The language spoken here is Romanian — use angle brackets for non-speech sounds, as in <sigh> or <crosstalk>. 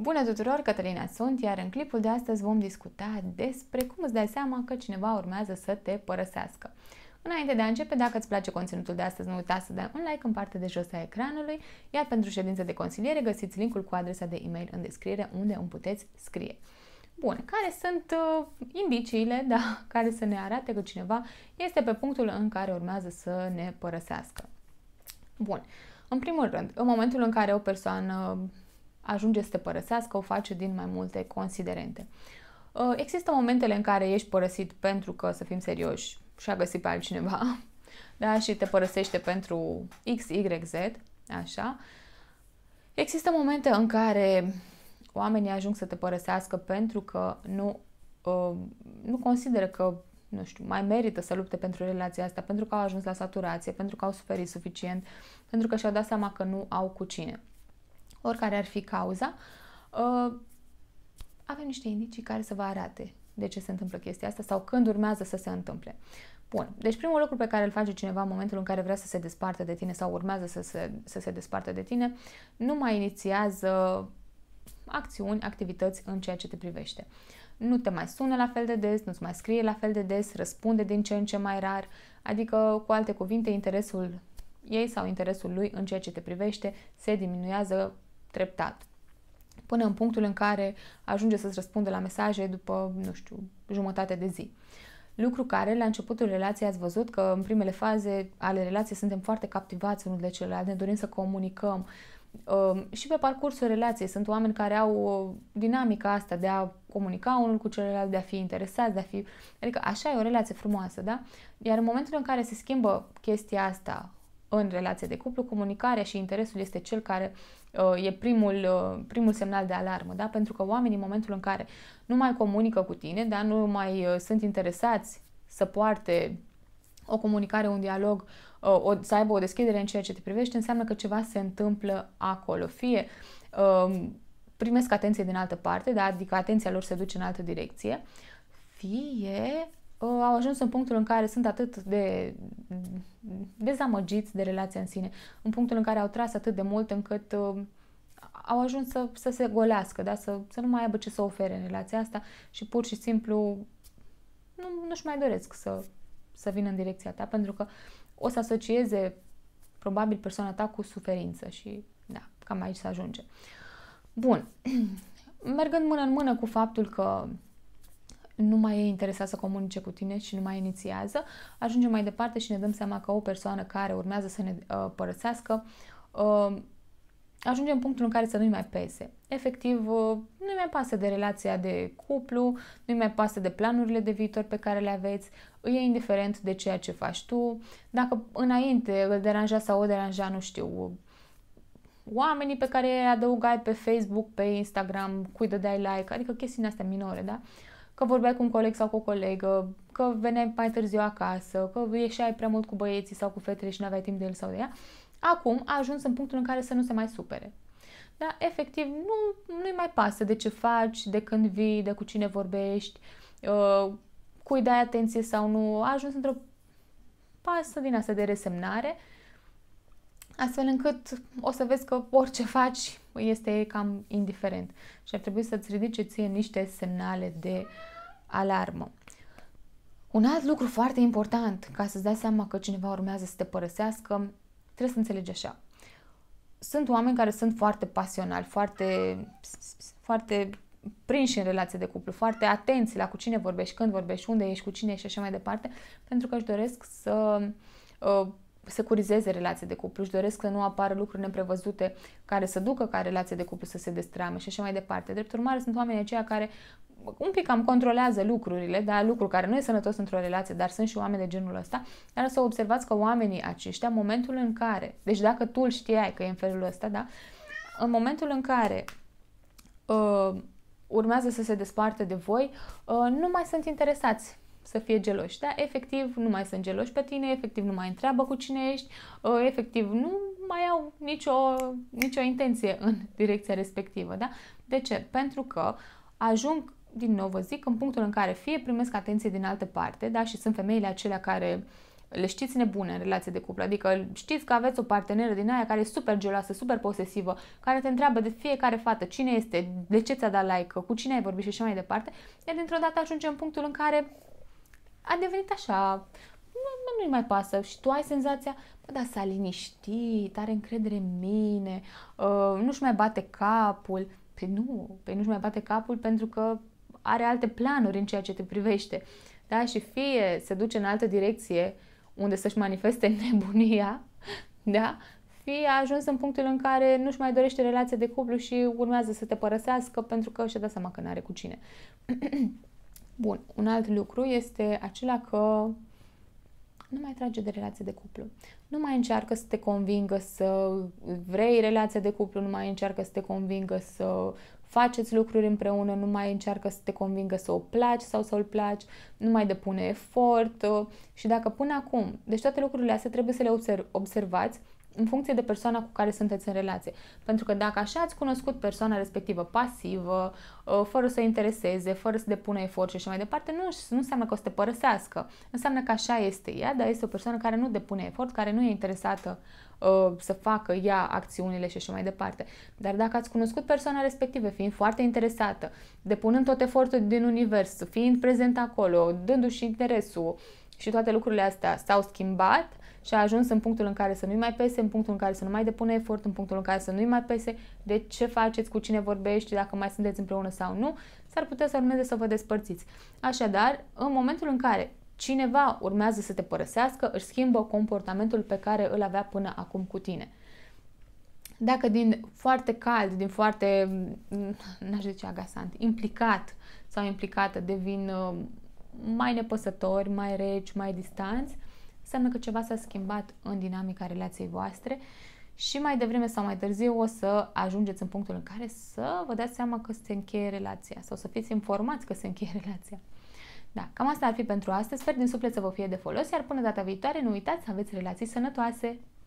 Bună tuturor, Cătălina sunt, iar în clipul de astăzi vom discuta despre cum îți dai seama că cineva urmează să te părăsească. Înainte de a începe, dacă îți place conținutul de astăzi, nu uita să dai un like în partea de jos a ecranului, iar pentru ședință de consiliere găsiți linkul cu adresa de e-mail în descriere unde îmi puteți scrie. Bun, care sunt uh, indiciile <laughs> da, care să ne arate că cineva este pe punctul în care urmează să ne părăsească? Bun, în primul rând, în momentul în care o persoană ajunge să te părăsească, o face din mai multe considerente. Uh, există momentele în care ești părăsit pentru că, să fim serioși, și-a găsit pe altcineva <laughs> da? și te părăsește pentru X, Y, Z, așa. Există momente în care oamenii ajung să te părăsească pentru că nu, uh, nu consideră că nu știu, mai merită să lupte pentru relația asta, pentru că au ajuns la saturație, pentru că au suferit suficient, pentru că și-au dat seama că nu au cu cine oricare ar fi cauza, uh, avem niște indicii care să vă arate de ce se întâmplă chestia asta sau când urmează să se întâmple. Bun, deci primul lucru pe care îl face cineva în momentul în care vrea să se despartă de tine sau urmează să se, să se despartă de tine, nu mai inițiază acțiuni, activități în ceea ce te privește. Nu te mai sună la fel de des, nu-ți mai scrie la fel de des, răspunde din ce în ce mai rar, adică, cu alte cuvinte, interesul ei sau interesul lui în ceea ce te privește se diminuează treptat. Până în punctul în care ajunge să-ți răspundă la mesaje după, nu știu, jumătate de zi. Lucru care, la începutul relației, ați văzut că în primele faze ale relației suntem foarte captivați unul de celălalt, ne dorim să comunicăm. Ehm, și pe parcursul relației sunt oameni care au dinamica asta de a comunica unul cu celălalt, de a fi interesați, de a fi... Adică așa e o relație frumoasă, da? Iar în momentul în care se schimbă chestia asta, în relație de cuplu, comunicarea și interesul este cel care uh, e primul, uh, primul semnal de alarmă, da? pentru că oamenii în momentul în care nu mai comunică cu tine, da? nu mai uh, sunt interesați să poarte o comunicare, un dialog, o, să aibă o deschidere în ceea ce te privește, înseamnă că ceva se întâmplă acolo. Fie uh, primesc atenție din altă parte, da? adică atenția lor se duce în altă direcție, fie Uh, au ajuns în punctul în care sunt atât de dezamăgiți de relația în sine, în punctul în care au tras atât de mult încât uh, au ajuns să, să se golească, da? să, să nu mai aibă ce să ofere în relația asta și pur și simplu nu, nu-și mai doresc să, să vină în direcția ta, pentru că o să asocieze probabil persoana ta cu suferință și da, cam aici se ajunge. Bun. <clears throat> Mergând mână în mână cu faptul că nu mai e interesat să comunice cu tine și nu mai inițiază, ajungem mai departe și ne dăm seama că o persoană care urmează să ne uh, părăsească uh, ajunge în punctul în care să nu-i mai pese. Efectiv, uh, nu-i mai pasă de relația de cuplu, nu-i mai pasă de planurile de viitor pe care le aveți, îi e indiferent de ceea ce faci tu. Dacă înainte îl deranja sau o deranja, nu știu, oamenii pe care îi adăugai pe Facebook, pe Instagram, cui dădeai like, adică chestiile astea minore, da? Uh, că vorbeai cu un coleg sau cu o colegă, că veneai mai târziu acasă, că ieșeai prea mult cu băieții sau cu fetele și nu aveai timp de el sau de ea, acum a ajuns în punctul în care să nu se mai supere. Dar, efectiv, nu, nu-i mai pasă de ce faci, de când vii, de cu cine vorbești, uh, cui dai atenție sau nu. A ajuns într-o pasă din asta de resemnare astfel încât o să vezi că orice faci este cam indiferent și ar trebui să-ți ridice ție niște semnale de alarmă. Un alt lucru foarte important ca să-ți dai seama că cineva urmează să te părăsească, trebuie să înțelegi așa. Sunt oameni care sunt foarte pasionali, foarte, foarte prinși în relație de cuplu, foarte atenți la cu cine vorbești, când vorbești, unde ești, cu cine ești și așa mai departe, pentru că își doresc să uh, securizeze relația de cuplu, își doresc să nu apară lucruri neprevăzute care să ducă ca relația de cuplu să se destrame și așa mai departe. Drept urmare, sunt oamenii aceia care un pic cam controlează lucrurile, da, lucru care nu e sănătos într-o relație, dar sunt și oameni de genul ăsta, dar să observați că oamenii aceștia, momentul în care, deci dacă tu îl știai că e în felul ăsta, da, în momentul în care uh, urmează să se despartă de voi, uh, nu mai sunt interesați să fie geloși, da? Efectiv, nu mai sunt geloși pe tine, efectiv nu mai întreabă cu cine ești, ă, efectiv nu mai au nicio, nicio intenție în direcția respectivă, da? De ce? Pentru că ajung, din nou vă zic, în punctul în care fie primesc atenție din altă parte, da? Și sunt femeile acelea care le știți nebune în relație de cuplu, adică știți că aveți o parteneră din aia care e super geloasă, super posesivă, care te întreabă de fiecare fată cine este, de ce ți-a dat like, cu cine ai vorbit și așa mai departe, e dintr-o dată ajunge în punctul în care a devenit așa, nu, nu-i mai pasă și tu ai senzația, bă, dar s-a liniștit, are încredere în mine, uh, nu-și mai bate capul. Păi nu, păi nu-și mai bate capul pentru că are alte planuri în ceea ce te privește. Da? Și fie se duce în altă direcție unde să-și manifeste <laughs> nebunia, da? fie a ajuns în punctul în care nu-și mai dorește relația de cuplu și urmează să te părăsească pentru că și-a dat seama că nu are cu cine. <clears throat> Bun, un alt lucru este acela că nu mai trage de relație de cuplu. Nu mai încearcă să te convingă să vrei relația de cuplu, nu mai încearcă să te convingă să faceți lucruri împreună, nu mai încearcă să te convingă să o placi sau să-l placi, nu mai depune efort și dacă până acum, deci toate lucrurile astea trebuie să le observ, observați în funcție de persoana cu care sunteți în relație. Pentru că dacă așa ați cunoscut persoana respectivă pasivă, ă, fără să intereseze, fără să depună efort și așa mai departe, nu, nu înseamnă că o să te părăsească. Înseamnă că așa este ea, dar este o persoană care nu depune efort, care nu e interesată uh, să facă ea acțiunile și așa mai departe. Dar dacă ați cunoscut persoana respectivă fiind foarte interesată, depunând tot efortul din univers, fiind prezent acolo, dându-și interesul și toate lucrurile astea s-au schimbat, și a ajuns în punctul în care să nu-i mai pese, în punctul în care să nu mai depune efort, în punctul în care să nu-i mai pese de ce faceți, cu cine vorbești, dacă mai sunteți împreună sau nu, s-ar putea să urmeze să vă despărțiți. Așadar, în momentul în care cineva urmează să te părăsească, își schimbă comportamentul pe care îl avea până acum cu tine dacă din foarte cald, din foarte, mm, n-aș zice agasant, implicat sau implicată devin uh, mai nepăsători, mai reci, mai distanți, înseamnă că ceva s-a schimbat în dinamica relației voastre și mai devreme sau mai târziu o să ajungeți în punctul în care să vă dați seama că se încheie relația sau să fiți informați că se încheie <laughs> relația. Da, cam asta ar fi pentru astăzi. Sper din suflet să vă fie de folos, iar până data viitoare, nu uitați să aveți relații sănătoase!